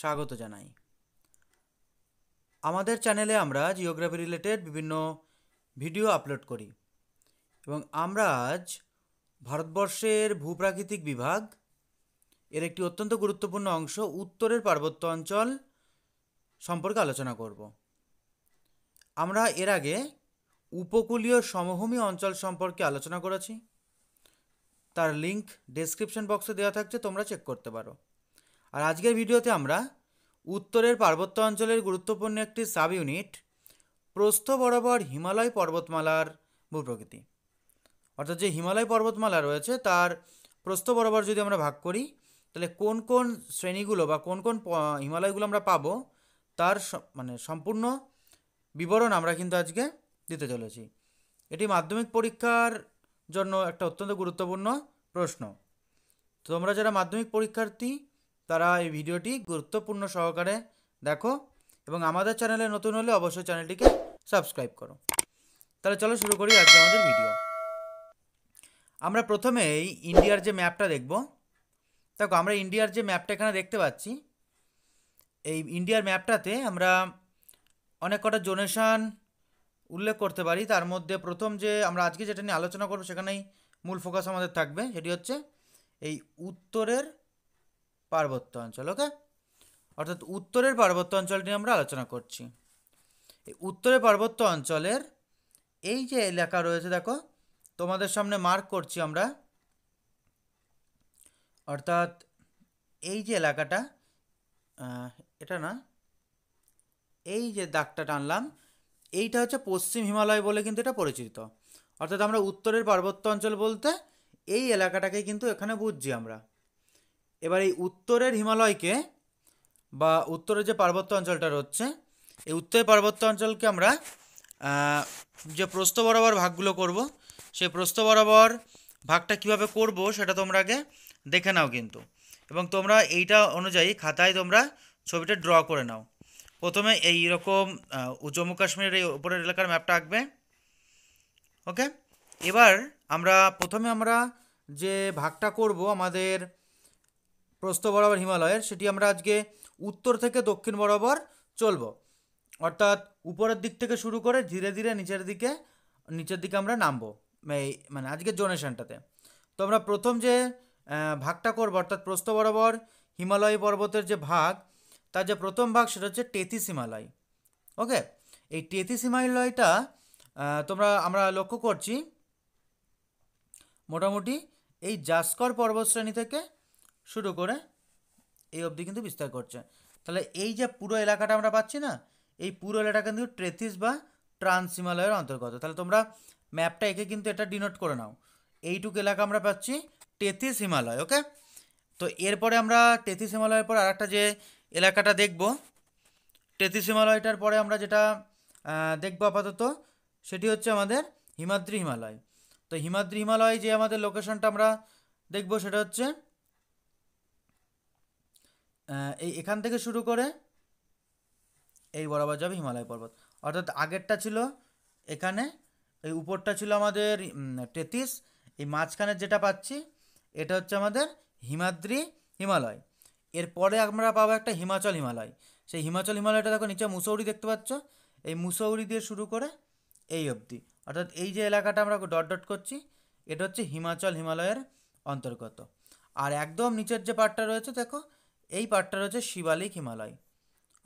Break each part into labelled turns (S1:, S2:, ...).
S1: স্বাগত জানাই আমাদের চ্যানেলে আমরা জিওগ্রাফি রিলেটেড বিভিন্ন ভিডিও আপলোড করি এবং আমরা আজ ভারতবর্ষের ভূপ্রাকৃতিক বিভাগ এর একটি অত্যন্ত গুরুত্বপূর্ণ অংশ উত্তরের পার্বত্য অঞ্চল সম্পর্কে আলোচনা করব আমরা এর আগে উপকূলীয় সমভূমি অঞ্চল সম্পর্কে আলোচনা করেছি তার লিংক ডেসক্রিপশন বক্সে দেওয়া থাকছে তোমরা চেক করতে পারো আর আজকের ভিডিওতে আমরা উত্তরের পার্বত্য অঞ্চলের গুরুত্বপূর্ণ একটি সাব ইউনিট প্রস্থ বরাবর হিমালয় পর্বতমালার ভূপ্রকৃতি অর্থাৎ যে হিমালয় পর্বতমালা রয়েছে তার প্রস্থ বরাবর যদি আমরা ভাগ করি তাহলে কোন কোন শ্রেণীগুলো বা কোন কোন হিমালয়গুলো আমরা পাবো তার মানে সম্পূর্ণ বিবরণ আমরা কিন্তু আজকে দিতে চলেছি এটি মাধ্যমিক পরীক্ষার জন্য একটা অত্যন্ত গুরুত্বপূর্ণ প্রশ্ন তোমরা যারা মাধ্যমিক পরীক্ষার্থী তারা এই ভিডিওটি গুরুত্বপূর্ণ সহকারে দেখো এবং আমাদের চ্যানেলে নতুন হলে অবশ্যই চ্যানেলটিকে সাবস্ক্রাইব করো তাহলে চলো শুরু করি আজকে আমাদের ভিডিও আমরা প্রথমে এই ইন্ডিয়ার যে ম্যাপটা দেখব দেখো আমরা ইন্ডিয়ার যে ম্যাপটা এখানে দেখতে পাচ্ছি এই ইন্ডিয়ার ম্যাপটাতে আমরা অনেক কটা জোনেশন উল্লেখ করতে পারি তার মধ্যে প্রথম যে আমরা আজকে যেটা নিয়ে আলোচনা করবো সেখানেই মূল ফোকাস আমাদের থাকবে সেটি হচ্ছে এই উত্তরের পার্বত্য অঞ্চল ওকে অর্থাৎ উত্তরের পার্বত্য অঞ্চলটি আমরা আলোচনা করছি এই উত্তরের পার্বত্য অঞ্চলের এই যে এলাকা রয়েছে দেখো তোমাদের সামনে মার্ক করছি আমরা অর্থাৎ এই যে এলাকাটা এটা না এই যে দাগটা টানলাম এইটা হচ্ছে পশ্চিম হিমালয় বলে কিন্তু এটা পরিচিত অর্থাৎ আমরা উত্তরের পার্বত্য অঞ্চল বলতে এই এলাকাটাকে কিন্তু এখানে বুঝছি আমরা এবার এই উত্তরের হিমালয়কে বা উত্তরের যে পার্বত্য অঞ্চলটা রয়েছে এই উত্তরের পার্বত্য অঞ্চলকে আমরা যে প্রস্থ বরাবর ভাগগুলো করব সেই প্রস্থ বরাবর ভাগটা কিভাবে করব সেটা তোমরা আগে দেখে নাও কিন্তু এবং তোমরা এইটা অনুযায়ী খাতায় তোমরা ছবিটা ড্র করে নাও প্রথমে এই রকম জম্মু কাশ্মীরের এই উপরের এলাকার ম্যাপটা আঁকবে ওকে এবার আমরা প্রথমে আমরা যে ভাগটা করব আমাদের প্রস্থ বরাবর হিমালয়ের সেটি আমরা আজকে উত্তর থেকে দক্ষিণ বরাবর চলব অর্থাৎ উপরের দিক থেকে শুরু করে ধীরে ধীরে নিচের দিকে নিচের দিকে আমরা নামবো এই মানে আজকের জোনেশনটাতে তো আমরা প্রথম যে ভাগটা করব অর্থাৎ প্রস্থ বরাবর হিমালয় পর্বতের যে ভাগ তার যে প্রথম ভাগ সেটা হচ্ছে টেথিস হিমালয় ওকে এই টেথিস হিমালয়টা তোমরা আমরা লক্ষ্য করছি মোটামুটি এই জাস্কর পর্বতশ্রেণী থেকে শুরু করে এই অবধি কিন্তু বিস্তার করছে তাহলে এই যে পুরো এলাকাটা আমরা পাচ্ছি না এই পুরো এলাকা কিন্তু ট্রেথিস বা ট্রান্স হিমালয়ের অন্তর্গত তাহলে তোমরা ম্যাপটা একে কিন্তু এটা ডিনোট করে নাও এইটুকু এলাকা আমরা পাচ্ছি টেথিস হিমালয় ওকে তো এরপরে আমরা টেথিস হিমালয়ের পর আর যে এলাকাটা দেখব টেথিস হিমালয়টার পরে আমরা যেটা দেখবো আপাতত সেটি হচ্ছে আমাদের হিমাদ্রি হিমালয় তো হিমাদ্রি হিমালয় যে আমাদের লোকেশনটা আমরা দেখব সেটা হচ্ছে এই এখান থেকে শুরু করে এই বরাবর যাবে হিমালয় পর্বত অর্থাৎ আগেরটা ছিল এখানে এই উপরটা ছিল আমাদের তেত্রিশ এই মাঝখানে যেটা পাচ্ছি এটা হচ্ছে আমাদের হিমাদ্রি হিমালয় এরপরে আমরা পাবো একটা হিমাচল হিমালয় সেই হিমাচল হিমালয়টা দেখো নিচে মুসৌরি দেখতে পাচ্ছ এই মুসৌরি দিয়ে শুরু করে এই অবধি অর্থাৎ এই যে এলাকাটা আমরা ডট ডট করছি এটা হচ্ছে হিমাচল হিমালয়ের অন্তর্গত আর একদম নিচের যে পার্টটা রয়েছে দেখো এই পার্টটা রয়েছে শিবালিক হিমালয়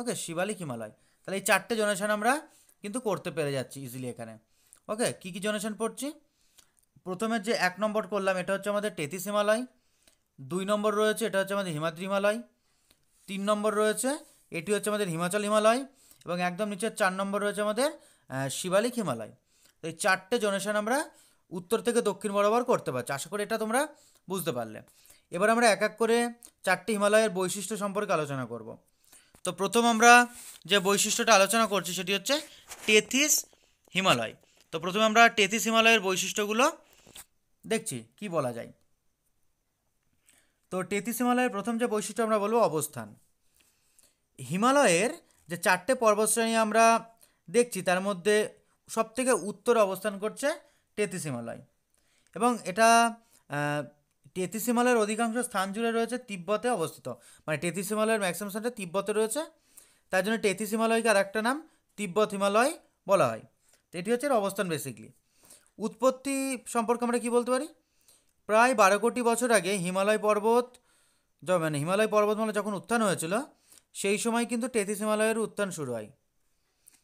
S1: ওকে শিবালিক হিমালয় তাহলে এই চারটে জোনেশান আমরা কিন্তু করতে পেরে যাচ্ছি ইজিলি এখানে ওকে কী কী জোনেশন পড়ছি প্রথমে যে এক নম্বর করলাম এটা হচ্ছে আমাদের টেতিস হিমালয় দুই নম্বর রয়েছে এটা হচ্ছে আমাদের হিমাদ্রি হিমালয় তিন নম্বর রয়েছে এটি হচ্ছে আমাদের হিমাচল হিমালয় এবং একদম নিচের চার নম্বর রয়েছে আমাদের শিবালিক হিমালয় তো এই চারটে জোনেশন আমরা উত্তর থেকে দক্ষিণ বরাবর করতে পারছি আশা করি এটা তোমরা বুঝতে পারলে এবার আমরা এক এক করে চারটি হিমালয়ের বৈশিষ্ট্য সম্পর্কে আলোচনা করব তো প্রথম আমরা যে বৈশিষ্ট্যটা আলোচনা করছি সেটি হচ্ছে টেথিস হিমালয় তো প্রথমে আমরা টেথিস হিমালয়ের বৈশিষ্ট্যগুলো দেখছি কি বলা যায় তো টেথিস হিমালয়ের প্রথম যে বৈশিষ্ট্য আমরা বলবো অবস্থান হিমালয়ের যে চারটে পর্বতশ্রেণী আমরা দেখছি তার মধ্যে সবথেকে উত্তর অবস্থান করছে টেথিস হিমালয় এবং এটা হিমালয়ের অধিকাংশ স্থান জুড়ে রয়েছে তিব্বতে অবস্থিত মানে টেথিস হিমালয়ের ম্যাক্সিমাম স্থানটা তিব্বতে রয়েছে তার জন্য টেথিস হিমালয়কে আর একটা নাম তিব্বত হিমালয় বলা হয় তো এটি হচ্ছে এর অবস্থান বেসিকলি উৎপত্তি সম্পর্কে আমরা কী বলতে পারি প্রায় বারো কোটি বছর আগে হিমালয় পর্বত মানে হিমালয় পর্বতমালা মানে যখন উত্থান হয়েছিল সেই সময় কিন্তু টেথিস হিমালয়ের উত্থান শুরু হয়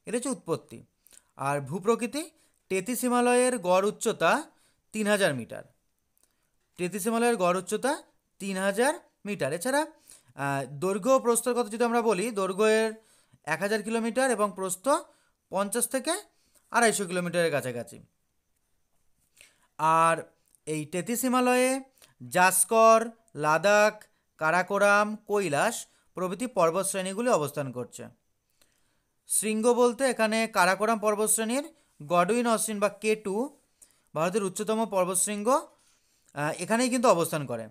S1: এটা হচ্ছে উৎপত্তি আর ভূপ্রকৃতি টেথিস হিমালয়ের গড় উচ্চতা তিন হাজার মিটার তেতিস হিমালয়ের গড় উচ্চতা তিন হাজার মিটার এছাড়া দৈর্ঘ্য প্রস্তর কথা যদি আমরা বলি দৈর্ঘ্যের এক হাজার কিলোমিটার এবং প্রস্থ পঞ্চাশ থেকে আড়াইশো কিলোমিটারের কাছাকাছি আর এই তেতিস হিমালয়ে জাস্কর লাদাখ কারাকোরাম কৈলাস প্রভৃতি পর্বতশ্রেণীগুলি অবস্থান করছে শৃঙ্গ বলতে এখানে কারাকোরাম পর্বতশ্রেণীর গডউইন অসিন বা কে টু ভারতের উচ্চতম পর্বতশৃঙ্গ এখানেই কিন্তু অবস্থান করে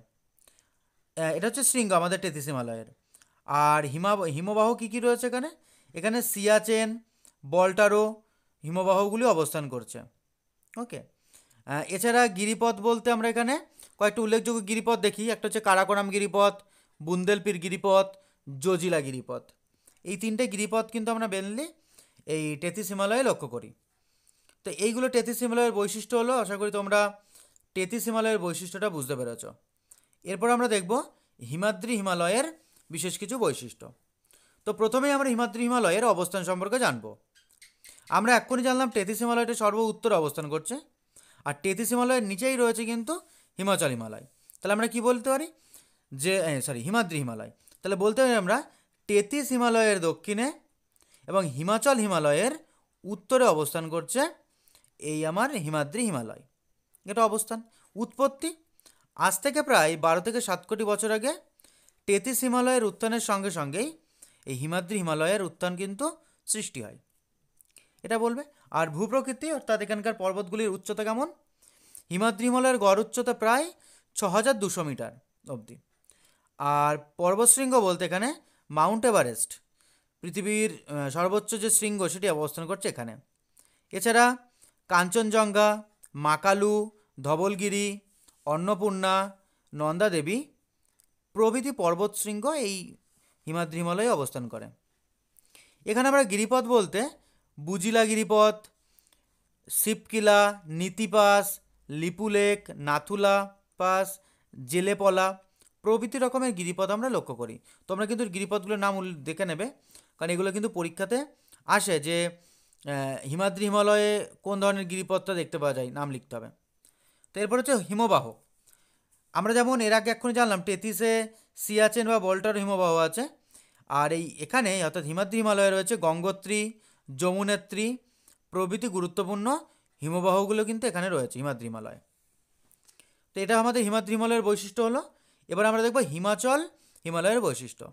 S1: এটা হচ্ছে শৃঙ্গ আমাদের টেতিস হিমালয়ের আর হিমা হিমবাহ কী কী রয়েছে এখানে এখানে সিয়াচেন বল্টারো হিমবাহগুলি অবস্থান করছে ওকে এছাড়া গিরিপথ বলতে আমরা এখানে কয়েকটা উল্লেখযোগ্য গিরিপথ দেখি একটা হচ্ছে কারাকোরাম গিরিপথ বুন্দেলপির গিরিপথ জজিলা গিরিপথ এই তিনটে গিরিপথ কিন্তু আমরা মেনলি এই টেথিস হিমালয়ে লক্ষ্য করি তো এইগুলো টেথিস হিমালয়ের বৈশিষ্ট্য হলো আশা করি তোমরা টেতিস হিমালয়ের বৈশিষ্ট্যটা বুঝতে পেরেছ এরপর আমরা দেখব হিমাদ্রি হিমালয়ের বিশেষ কিছু বৈশিষ্ট্য তো প্রথমেই আমরা হিমাদ্রি হিমালয়ের অবস্থান সম্পর্কে জানব আমরা এক্ষুনি জানলাম টেতিস হিমালয়টি সর্ব উত্তরে অবস্থান করছে আর টেতিস হিমালয়ের নিচেই রয়েছে কিন্তু হিমাচল হিমালয় তাহলে আমরা কি বলতে পারি যে সরি হিমাদ্রি হিমালয় তাহলে বলতে পারি আমরা টেতিস হিমালয়ের দক্ষিণে এবং হিমাচল হিমালয়ের উত্তরে অবস্থান করছে এই আমার হিমাদ্রি হিমালয় এটা অবস্থান উৎপত্তি আজ থেকে প্রায় বারো থেকে সাত কোটি বছর আগে তেতিস হিমালয়ের উত্থানের সঙ্গে সঙ্গেই এই হিমাদ্রি হিমালয়ের উত্থান কিন্তু সৃষ্টি হয় এটা বলবে আর ভূপ্রকৃতি অর্থাৎ এখানকার পর্বতগুলির উচ্চতা কেমন হিমাদ্রি হিমালয়ের গড় উচ্চতা প্রায় ছ হাজার দুশো মিটার অবধি আর পর্বতশৃঙ্গ বলতে এখানে মাউন্ট এভারেস্ট পৃথিবীর সর্বোচ্চ যে শৃঙ্গ সেটি অবস্থান করছে এখানে এছাড়া কাঞ্চনজঙ্ঘা মাকালু ধবলগিরি অন্নপূর্ণা নন্দাদেবী প্রভৃতি পর্বতশৃঙ্গ এই হিমাদ্রি হিমালয়ে অবস্থান করে এখানে আমরা গিরিপথ বলতে বুজিলা গিরিপথ শিবকিলা নীতিপাস লিপুলেক নাথুলা পাস জেলেপলা প্রভৃতি রকমের গিরিপথ আমরা লক্ষ্য করি তোমরা কিন্তু গিরিপথগুলোর নাম দেখে নেবে কারণ এগুলো কিন্তু পরীক্ষাতে আসে যে হিমাদ্রি হিমালয়ে কোন ধরনের গিরিপথটা দেখতে পাওয়া যায় নাম লিখতে হবে তো এরপর হচ্ছে হিমবাহ আমরা যেমন এর আগে এক্ষুনি জানলাম টেতিসে সিয়াচেন বা বল্টার হিমবাহ আছে আর এই এখানে অর্থাৎ হিমাদ্রি হিমালয়ে রয়েছে গঙ্গোত্রী যমুনেত্রী প্রভৃতি গুরুত্বপূর্ণ হিমবাহগুলো কিন্তু এখানে রয়েছে হিমাদ্রি হিমালয় তো এটা আমাদের হিমাদ্রি হিমালয়ের বৈশিষ্ট্য হলো এবার আমরা দেখব হিমাচল হিমালয়ের বৈশিষ্ট্য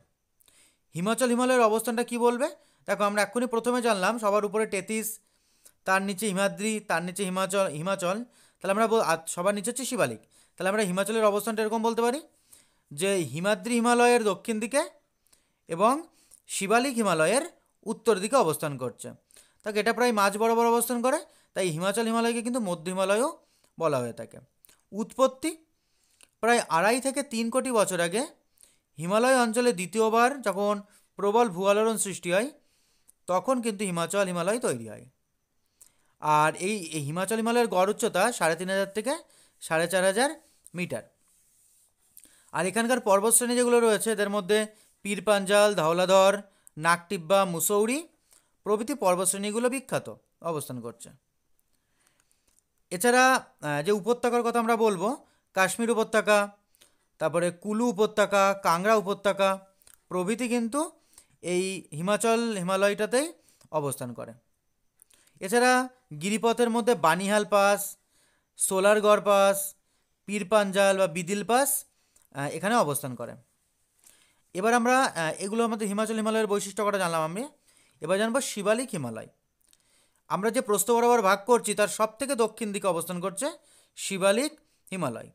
S1: হিমাচল হিমালয়ের অবস্থানটা কি বলবে দেখো আমরা এক্ষুনি প্রথমে জানলাম সবার উপরে টেতিস তার নিচে হিমাদ্রি তার নিচে হিমাচল হিমাচল তাহলে আমরা সবার নিচে হচ্ছে শিবালিক তাহলে আমরা হিমাচলের অবস্থানটা এরকম বলতে পারি যে হিমাদ্রি হিমালয়ের দক্ষিণ দিকে এবং শিবালিক হিমালয়ের উত্তর দিকে অবস্থান করছে তাকে এটা প্রায় মাঝ বরাবর অবস্থান করে তাই হিমাচল হিমালয়কে কিন্তু মধ্য হিমালয়ও বলা হয়ে থাকে উৎপত্তি প্রায় আড়াই থেকে তিন কোটি বছর আগে হিমালয় অঞ্চলে দ্বিতীয়বার যখন প্রবল ভূগোলন সৃষ্টি হয় তখন কিন্তু হিমাচল হিমালয় তৈরি হয় আর এই হিমাচল হিমালয়ের গড় উচ্চতা সাড়ে তিন হাজার থেকে সাড়ে চার হাজার মিটার আর এখানকার পর্বতশ্রেণী যেগুলো রয়েছে এদের মধ্যে পীর পাঞ্জাল ধওলাধর নাকটিব্বা মুসৌরি প্রভৃতি পর্বতশ্রেণীগুলো বিখ্যাত অবস্থান করছে এছাড়া যে উপত্যকার কথা আমরা বলবো কাশ্মীর উপত্যকা তারপরে কুলু উপত্যকা কাংরা উপত্যকা প্রভৃতি কিন্তু এই হিমাচল হিমালয়টাতেই অবস্থান করে এছাড়া গিরিপথের মধ্যে বানিহাল পাস সোলারগড় পাস পীরপাঞ্জাল বা বিদিল পাস এখানে অবস্থান করে এবার আমরা এগুলো আমাদের হিমাচল হিমালয়ের বৈশিষ্ট্য কটা জানলাম আমি এবার জানবো শিবালিক হিমালয় আমরা যে প্রস্ত বরাবর ভাগ করছি তার সব থেকে দক্ষিণ দিকে অবস্থান করছে শিবালিক হিমালয়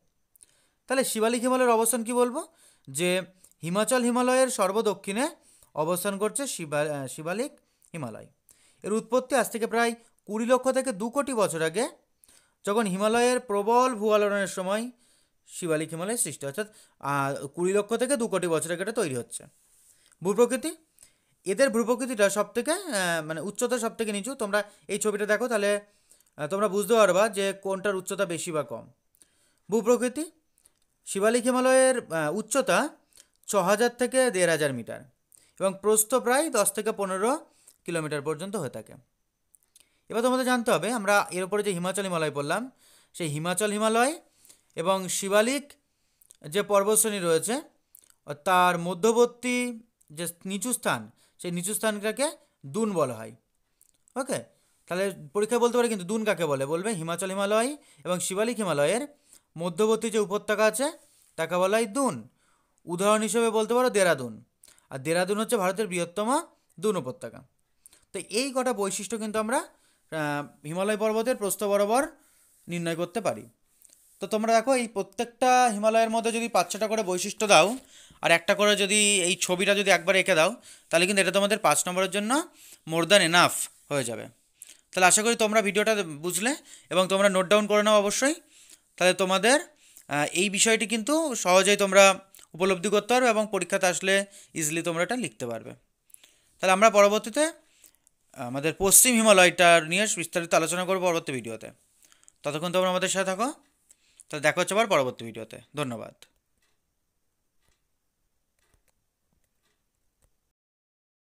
S1: তাহলে শিবালিক হিমালয়ের অবস্থান কি বলবো যে হিমাচল হিমালয়ের সর্বদক্ষিণে অবস্থান করছে শিবা শিবালিক হিমালয় এর উৎপত্তি আজ থেকে প্রায় কুড়ি লক্ষ থেকে দু কোটি বছর আগে যখন হিমালয়ের প্রবল ভূয়ালোড়নের সময় শিবালিক হিমালয়ের সৃষ্টি অর্থাৎ কুড়ি লক্ষ থেকে দু কোটি বছর আগে এটা তৈরি হচ্ছে ভূপ্রকৃতি এদের ভূপ্রকৃতিটা সব থেকে মানে উচ্চতা সব থেকে নিচু তোমরা এই ছবিটা দেখো তাহলে তোমরা বুঝতে পারবা যে কোনটার উচ্চতা বেশি বা কম ভূপ্রকৃতি শিবালিক হিমালয়ের উচ্চতা ছ হাজার থেকে দেড় হাজার মিটার এবং প্রস্থ প্রায় দশ থেকে পনেরো কিলোমিটার পর্যন্ত হয়ে থাকে এবার তোমাদের জানতে হবে আমরা এর উপরে যে হিমাচল হিমালয় বললাম সেই হিমাচল হিমালয় এবং শিবালিক যে পর্বতশ্রেণী রয়েছে তার মধ্যবর্তী যে নিচু স্থান সেই নিচু স্থানটাকে দুন বলা হয় ওকে তাহলে পরীক্ষা বলতে পারে কিন্তু দুন কাকে বলে বলবে হিমাচল হিমালয় এবং শিবালিক হিমালয়ের মধ্যবর্তী যে উপত্যকা আছে তাকে বলা হয় দুন উদাহরণ হিসেবে বলতে পারো দেরাদুন আর দেরাদুন হচ্ছে ভারতের বৃহত্তম দুন উপত্যকা তো এই কটা বৈশিষ্ট্য কিন্তু আমরা হিমালয় পর্বতের প্রস্থ বরাবর নির্ণয় করতে পারি তো তোমরা দেখো এই প্রত্যেকটা হিমালয়ের মধ্যে যদি পাঁচ ছটা করে বৈশিষ্ট্য দাও আর একটা করে যদি এই ছবিটা যদি একবার এঁকে দাও তাহলে কিন্তু এটা তোমাদের পাঁচ নম্বরের জন্য মোর দ্যান এনাফ হয়ে যাবে তাহলে আশা করি তোমরা ভিডিওটা বুঝলে এবং তোমরা নোট ডাউন করে নাও অবশ্যই তাহলে তোমাদের এই বিষয়টি কিন্তু সহজেই তোমরা উপলব্ধি করতে পারবে এবং পরীক্ষাতে আসলে ইজিলি তোমরা এটা লিখতে পারবে তাহলে আমরা পরবর্তীতে আমাদের পশ্চিম হিমালয়টা নিয়ে বিস্তারিত আলোচনা করবো পরবর্তী ভিডিওতে ততক্ষণ তোমরা আমাদের সাথে থাকো তাহলে দেখা হচ্ছে আবার পরবর্তী ভিডিওতে ধন্যবাদ